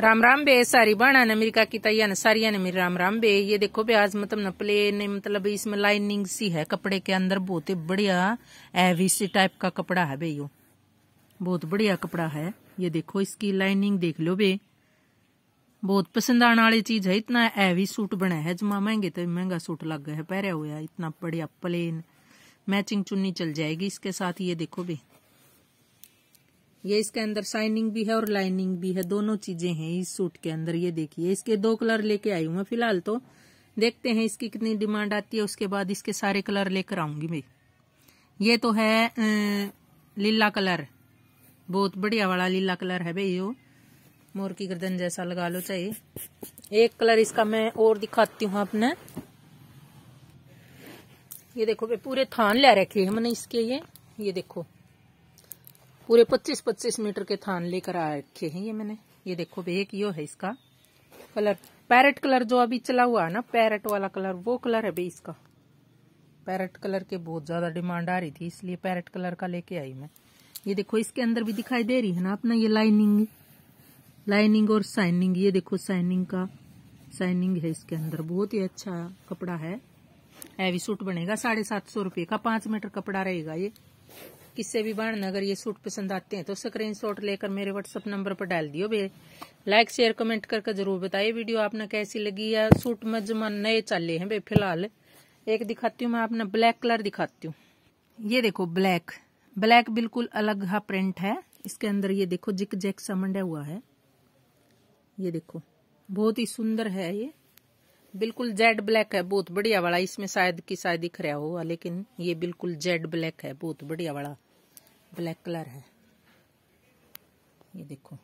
राम राम बे सारी बाना ने मेरी काकी तैया ने सारिया ने मेरी राम राम बे ये देखो आज मतलब न प्लेन मतलब इसमें लाइनिंग सी है कपड़े के अंदर बहुत ही बढ़िया एवी सी टाइप का कपड़ा है बे यो बहुत बढ़िया कपड़ा है ये देखो इसकी लाइनिंग देख लो बे बहुत पसंद आने वाली चीज है इतना एवी सूट बना है जमा महंगे तो महंगा सूट लग गया है पहरा हुआ इतना बढ़िया प्लेन मैचिंग चुन्नी चल जाएगी इसके साथ ये देखो बे ये इसके अंदर शाइनिंग भी है और लाइनिंग भी है दोनों चीजें हैं इस सूट के अंदर ये देखिए इसके दो कलर लेके आई हूं मैं फिलहाल तो देखते हैं इसकी कितनी डिमांड आती है उसके बाद इसके सारे कलर लेकर आऊंगी मैं ये तो है लीला कलर बहुत बढ़िया वाला लीला कलर है भाई यो मोर की गर्दन जैसा लगा लो चाहिए एक कलर इसका मैं और दिखाती हूँ आपने ये देखो भाई पूरे थान ले रखे है मैंने इसके ये ये देखो पूरे 25-25 मीटर के थान लेकर आ रखे हैं ये मैंने ये देखो भे एक यो है इसका कलर पैरेट कलर जो अभी चला हुआ है ना पैरेट वाला कलर वो कलर है भाई इसका पैरेट कलर के बहुत ज्यादा डिमांड आ रही थी इसलिए पैरेट कलर का लेके आई मैं ये देखो इसके अंदर भी दिखाई दे रही है ना अपना ये लाइनिंग लाइनिंग और साइनिंग ये देखो साइनिंग का साइनिंग है इसके अंदर बहुत ही अच्छा कपड़ा है हैवी सूट बनेगा साढ़े सात सौ रुपये का पांच मीटर कपड़ा रहेगा ये किससे भी बाढ़ अगर ये सूट पसंद आते हैं तो स्क्रीन लेकर मेरे व्हाट्सअप नंबर पर डाल दियो भे लाइक शेयर कमेंट करके जरूर बताइए वीडियो आपने कैसी लगी या सूट में जो नए चाले हैं भाई फिलहाल एक दिखाती हूँ मैं आपने ब्लैक कलर दिखाती हूँ ये देखो ब्लैक ब्लैक बिल्कुल अलग हा प्रिंट है इसके अंदर ये देखो जिक जैक समंडा हुआ है ये देखो बहुत ही सुंदर है ये बिल्कुल जेड ब्लैक है बहुत बढ़िया वाला इसमें शायद की शायद दिख रहा होगा लेकिन ये बिल्कुल जेड ब्लैक है बहुत बढ़िया वाला ब्लैक कलर है ये देखो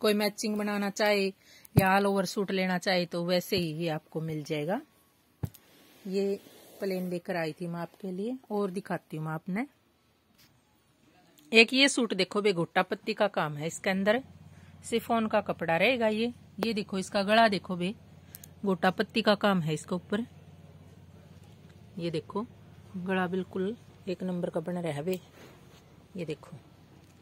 कोई मैचिंग बनाना चाहे या ऑल ओवर सूट लेना चाहे तो वैसे ही ये आपको मिल जाएगा ये प्लेन लेकर आई थी मैं आपके लिए और दिखाती हूँ मैं आपने एक ये सूट देखो बेगोटा पत्ती का काम है इसके अंदर सिफोन का कपड़ा रहेगा ये ये देखो इसका गला देखो बे गोटा पत्ती का काम है इसके ऊपर ये देखो गला बिल्कुल एक नंबर का बन रहा है बे ये देखो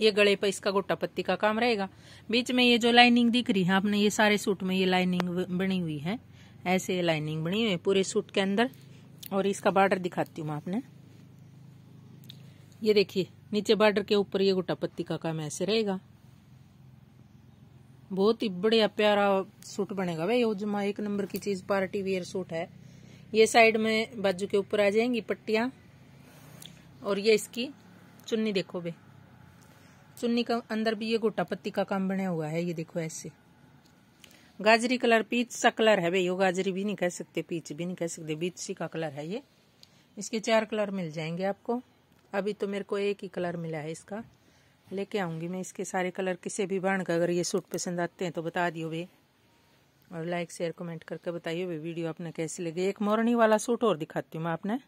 ये गले पर इसका गोटा पत्ती का काम रहेगा बीच में ये जो लाइनिंग दिख रही है आपने ये सारे सूट में ये लाइनिंग बनी हुई है ऐसे लाइनिंग बनी हुई है पूरे सूट के अंदर और इसका बॉर्डर दिखाती हूँ आपने ये देखिए नीचे बॉर्डर के ऊपर ये गोटा पत्ती का काम ऐसे रहेगा बहुत ही बढ़िया प्यारा सूट बनेगा भाई ओजमा एक नंबर की चीज पार्टी वेयर सूट है ये साइड में बाजू के ऊपर आ जाएंगी पट्टियां और ये इसकी चुन्नी देखो बे चुन्नी का अंदर भी ये गोटा पत्ती का काम बना हुआ है ये देखो ऐसे गाजरी कलर पीच सा कलर है भाई वो गाजरी भी नहीं कह सकते पीच भी नहीं कह सकते बीचसी का कलर है ये इसके चार कलर मिल जाएंगे आपको अभी तो मेरे को एक ही कलर मिला है इसका लेके आऊँगी मैं इसके सारे कलर किसी भी ब्रांड का अगर ये सूट पसंद आते हैं तो बता दियो भे और लाइक शेयर कमेंट करके बताइए वे वीडियो आपने कैसी लगी एक मोरनी वाला सूट और दिखाती हूँ मैं आपने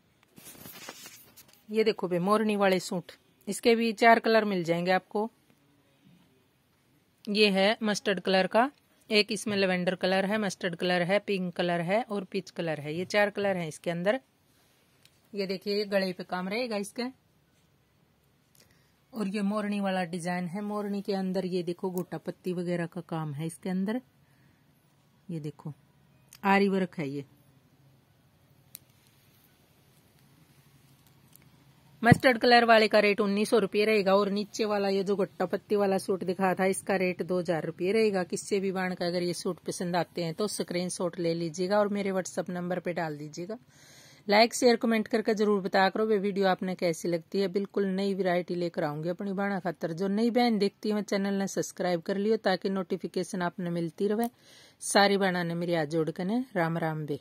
ये देखो भाई मोरनी वाले सूट इसके भी चार कलर मिल जाएंगे आपको ये है मस्टर्ड कलर का एक इसमें लेवेंडर कलर है मस्टर्ड कलर है पिंक कलर है और पिच कलर है ये चार कलर है इसके अंदर ये देखिए ये गले पे काम रहेगा इसके और ये मोरनी वाला डिजाइन है मोरनी के अंदर ये देखो गोटा पत्ती वगैरह का काम है इसके अंदर ये देखो आरी वर्क है ये मस्टर्ड कलर वाले का रेट उन्नीस सौ रूपये रहेगा और नीचे वाला ये जो गट्टा पत्ती वाला सूट दिखा था इसका रेट दो हजार रूपये रहेगा किससे भी बाण का अगर ये सूट पसंद आते हैं तो स्क्रीन शॉट ले लीजिएगा और मेरे व्हाट्सअप नंबर पे डाल दीजिएगा लाइक शेयर कमेंट करके जरूर बता करो वे वीडियो आपने कैसी लगती है बिल्कुल नई वैरायटी लेकर आऊंगी अपनी बाणा खातर जो नई बहन देखती है चैनल ने सब्सक्राइब कर लियो ताकि नोटिफिकेशन आपने मिलती रहे सारी बाणा ने मेरी आज जोड़ राम राम बे